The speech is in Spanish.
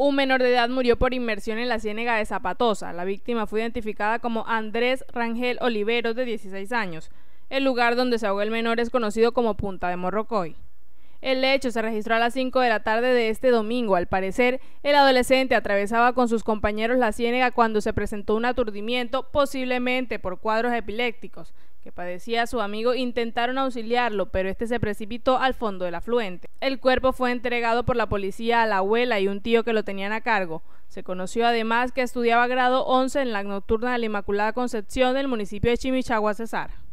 Un menor de edad murió por inmersión en la ciénega de Zapatosa. La víctima fue identificada como Andrés Rangel Oliveros, de 16 años. El lugar donde se ahogó el menor es conocido como Punta de Morrocoy. El hecho se registró a las 5 de la tarde de este domingo. Al parecer, el adolescente atravesaba con sus compañeros la ciénega cuando se presentó un aturdimiento, posiblemente por cuadros epilépticos, que padecía su amigo. Intentaron auxiliarlo, pero este se precipitó al fondo del afluente. El cuerpo fue entregado por la policía a la abuela y un tío que lo tenían a cargo. Se conoció además que estudiaba grado 11 en la nocturna de la Inmaculada Concepción del municipio de Chimichagua, Cesar.